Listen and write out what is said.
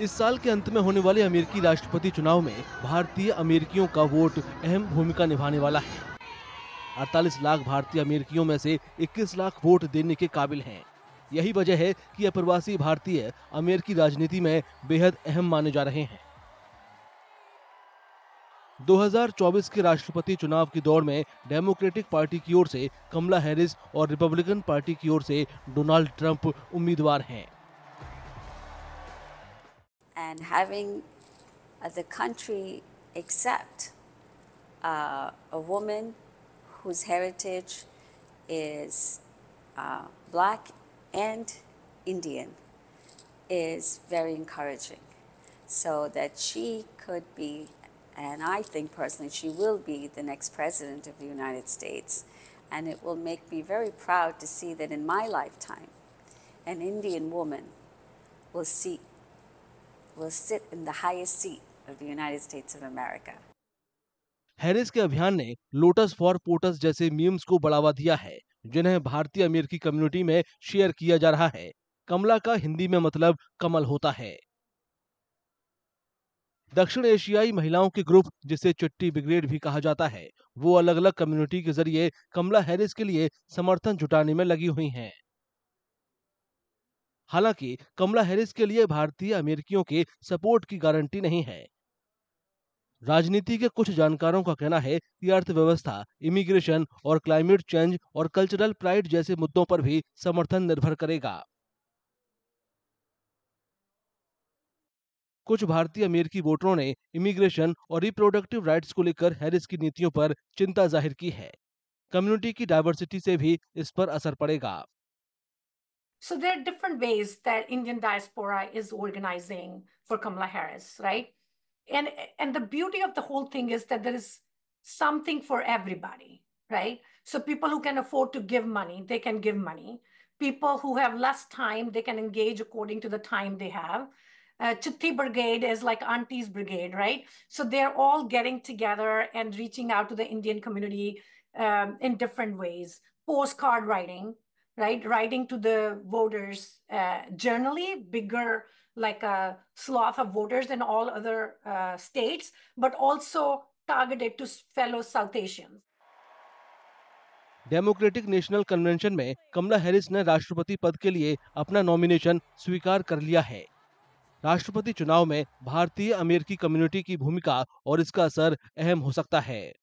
इस साल के अंत में होने वाले अमेरिकी राष्ट्रपति चुनाव में भारतीय अमेरिकियों का वोट अहम भूमिका निभाने वाला है अड़तालीस लाख भारतीय अमेरिकियों में से 21 लाख वोट देने के काबिल हैं यही वजह है कि अप्रवासी भारतीय अमेरिकी राजनीति में बेहद अहम माने जा रहे हैं 2024 के राष्ट्रपति चुनाव की दौड़ में डेमोक्रेटिक पार्टी की ओर से कमला हैरिस और रिपब्लिकन पार्टी की ओर से डोनाल्ड ट्रंप उम्मीदवार हैं and having uh, the country accept uh, a woman whose heritage is uh, black and Indian is very encouraging. So that she could be, and I think personally she will be the next president of the United States. And it will make me very proud to see that in my lifetime, an Indian woman will see will sit in the highest seat of the United States of America. Harris के अभियान ने Lotus for POTUS जैसे memes को बढ़ावा दिया है जिन्हें भारतीय अमेरिकी कम्युनिटी में शेयर किया जा रहा है कमला का हिंदी में मतलब कमल होता है दक्षिण एशियाई महिलाओं के ग्रुप जिसे चिट्टी ब्रिगेड भी कहा जाता है वो अलग अलग कम्युनिटी के जरिए कमला हैरिस के लिए समर्थन जुटाने में लगी हुई हैं। हालांकि कमला हैरिस के लिए भारतीय अमेरिकियों के सपोर्ट की गारंटी नहीं है राजनीति के कुछ जानकारों का कहना है कि अर्थव्यवस्था इमिग्रेशन और क्लाइमेट चेंज और कल्चरल प्राइड जैसे मुद्दों पर भी समर्थन निर्भर करेगा कुछ भारतीय अमेरिकी वोटरों ने इमिग्रेशन और रिप्रोडक्टिव राइट्स को लेकर हैरिस की नीतियों पर चिंता जाहिर की है कम्युनिटी की डायवर्सिटी से भी इस पर असर पड़ेगा So there are different ways that Indian diaspora is organizing for Kamala Harris, right? And and the beauty of the whole thing is that there is something for everybody, right? So people who can afford to give money, they can give money. People who have less time, they can engage according to the time they have. Uh, Chitti Brigade is like Auntie's Brigade, right? So they're all getting together and reaching out to the Indian community um, in different ways. Postcard writing, right? Writing to the voters uh, generally, bigger like a sloth of voters than all other uh, states, but also targeted to fellow South Asians. Democratic National Convention में Kamala Harris ने राष्ट्रपति पद के लिए अपना nomination स्वीकार कर लिया है राष्ट्रपति चुनाव में भारतीय अमेरिकी कम्युनिटी की भूमिका और इसका असर अहम हो सकता है